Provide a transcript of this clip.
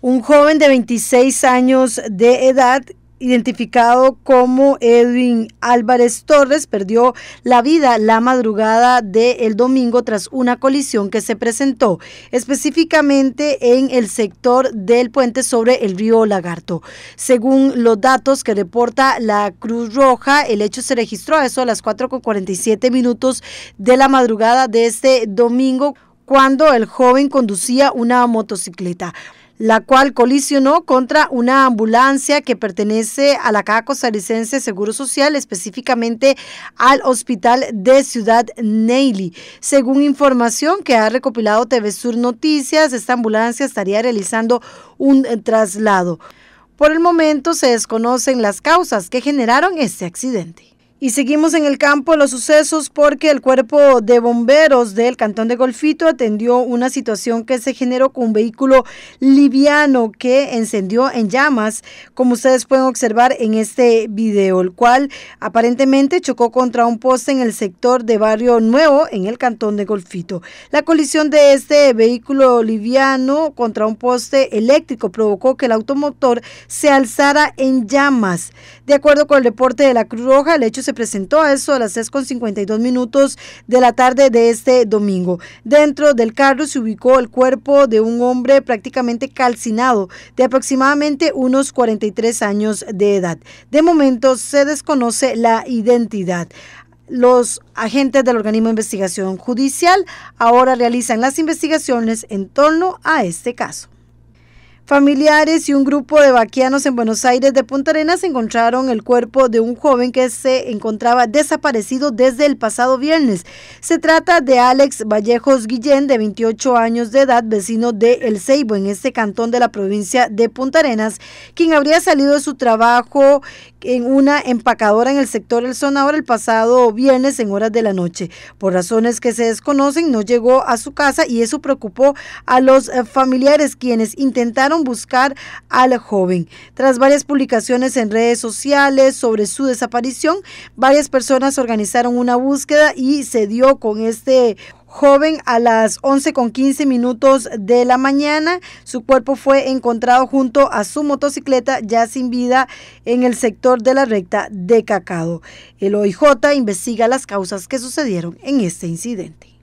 Un joven de 26 años de edad identificado como Edwin Álvarez Torres, perdió la vida la madrugada del domingo tras una colisión que se presentó específicamente en el sector del puente sobre el río Lagarto. Según los datos que reporta la Cruz Roja, el hecho se registró a eso a las 4.47 minutos de la madrugada de este domingo cuando el joven conducía una motocicleta la cual colisionó contra una ambulancia que pertenece a la Caja Costarricense Seguro Social, específicamente al Hospital de Ciudad Neily. Según información que ha recopilado TV Sur Noticias, esta ambulancia estaría realizando un traslado. Por el momento se desconocen las causas que generaron este accidente. Y seguimos en el campo de los sucesos porque el cuerpo de bomberos del cantón de Golfito atendió una situación que se generó con un vehículo liviano que encendió en llamas, como ustedes pueden observar en este video, el cual aparentemente chocó contra un poste en el sector de Barrio Nuevo en el cantón de Golfito. La colisión de este vehículo liviano contra un poste eléctrico provocó que el automotor se alzara en llamas. De acuerdo con el reporte de la Cruz Roja, el hecho se presentó a eso a las 6.52 minutos de la tarde de este domingo. Dentro del carro se ubicó el cuerpo de un hombre prácticamente calcinado de aproximadamente unos 43 años de edad. De momento se desconoce la identidad los agentes del organismo de investigación judicial ahora realizan las investigaciones en torno a este caso. Familiares y un grupo de vaquianos en Buenos Aires de Punta Arenas encontraron el cuerpo de un joven que se encontraba desaparecido desde el pasado viernes. Se trata de Alex Vallejos Guillén, de 28 años de edad, vecino de El Ceibo, en este cantón de la provincia de Punta Arenas, quien habría salido de su trabajo en una empacadora en el sector El Sonador el pasado viernes en horas de la noche. Por razones que se desconocen, no llegó a su casa y eso preocupó a los eh, familiares quienes intentaron buscar al joven. Tras varias publicaciones en redes sociales sobre su desaparición, varias personas organizaron una búsqueda y se dio con este joven a las 11 con 15 minutos de la mañana. Su cuerpo fue encontrado junto a su motocicleta ya sin vida en el sector de la recta de Cacado. El OIJ investiga las causas que sucedieron en este incidente.